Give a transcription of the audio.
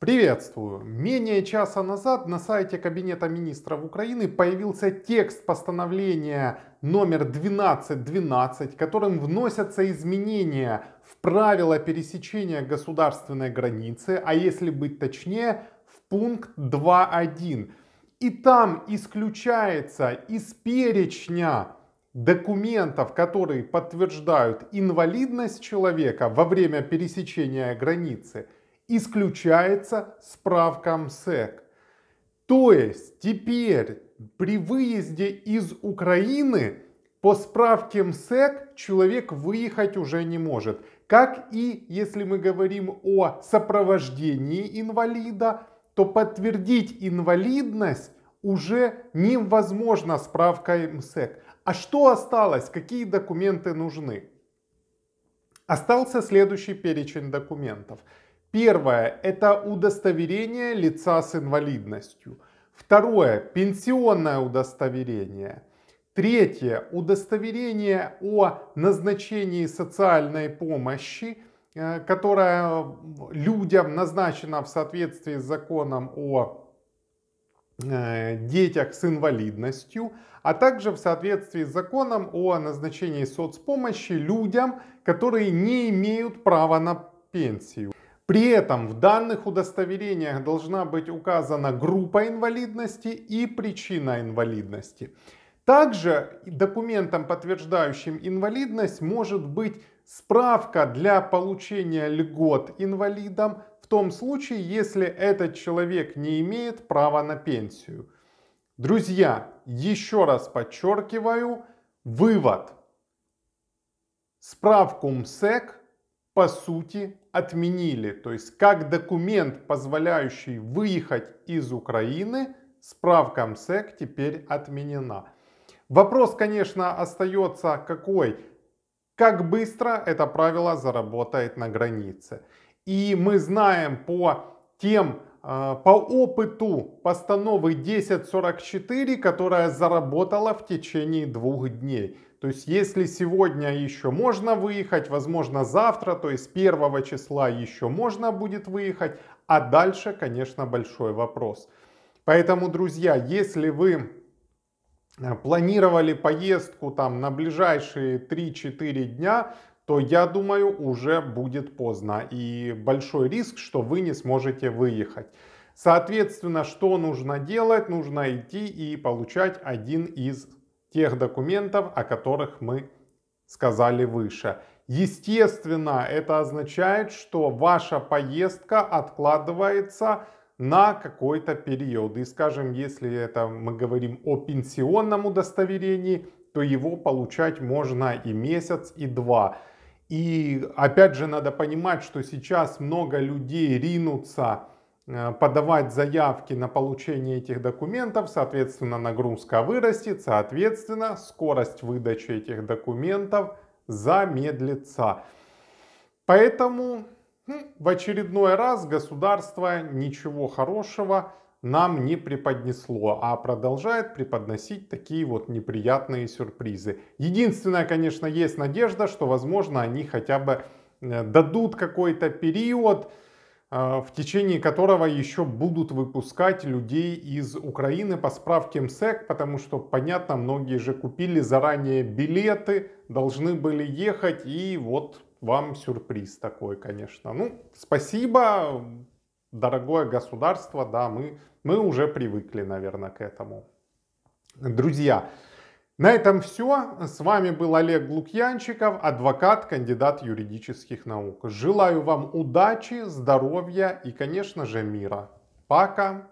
Приветствую! Менее часа назад на сайте Кабинета министров Украины появился текст постановления номер 1212, которым вносятся изменения в правила пересечения государственной границы, а если быть точнее, в пункт 2.1. И там исключается из перечня документов, которые подтверждают инвалидность человека во время пересечения границы – исключается справка МСЭК. То есть теперь при выезде из Украины по справке МСЭК человек выехать уже не может. Как и если мы говорим о сопровождении инвалида, то подтвердить инвалидность уже невозможно справкой МСЭК. А что осталось? Какие документы нужны? Остался следующий перечень документов. Первое – это удостоверение лица с инвалидностью. Второе – пенсионное удостоверение. Третье – удостоверение о назначении социальной помощи, э, которая людям назначена в соответствии с законом о э, детях с инвалидностью, а также в соответствии с законом о назначении соцпомощи людям, которые не имеют права на пенсию. При этом в данных удостоверениях должна быть указана группа инвалидности и причина инвалидности. Также документом, подтверждающим инвалидность, может быть справка для получения льгот инвалидам в том случае, если этот человек не имеет права на пенсию. Друзья, еще раз подчеркиваю, вывод. Справку МСЭК по сути отменили. То есть как документ, позволяющий выехать из Украины, справка МСЭК теперь отменена. Вопрос, конечно, остается какой? Как быстро это правило заработает на границе? И мы знаем по тем а, по опыту постановы 1044, которая заработала в течение двух дней. То есть если сегодня еще можно выехать, возможно завтра, то есть 1 числа еще можно будет выехать, а дальше, конечно, большой вопрос. Поэтому, друзья, если вы э, планировали поездку там на ближайшие 3-4 дня, то я думаю, уже будет поздно. И большой риск, что вы не сможете выехать. Соответственно, что нужно делать? Нужно идти и получать один из тех документов, о которых мы сказали выше. Естественно, это означает, что ваша поездка откладывается на какой-то период. И скажем, если это мы говорим о пенсионном удостоверении, то его получать можно и месяц, и два. И опять же надо понимать, что сейчас много людей ринутся э, подавать заявки на получение этих документов, соответственно нагрузка вырастет, соответственно скорость выдачи этих документов замедлится. Поэтому в очередной раз государство ничего хорошего нам не преподнесло, а продолжает преподносить такие вот неприятные сюрпризы. Единственная, конечно, есть надежда, что, возможно, они хотя бы э, дадут какой-то период, э, в течение которого еще будут выпускать людей из Украины по справке МСЭК, потому что, понятно, многие же купили заранее билеты, должны были ехать, и вот вам сюрприз такой, конечно. Ну, спасибо, дорогое государство, да, мы, мы уже привыкли, наверное, к этому. Друзья, на этом все. С вами был Олег Лукьянчиков, адвокат, кандидат юридических наук. Желаю вам удачи, здоровья и, конечно же, мира. Пока!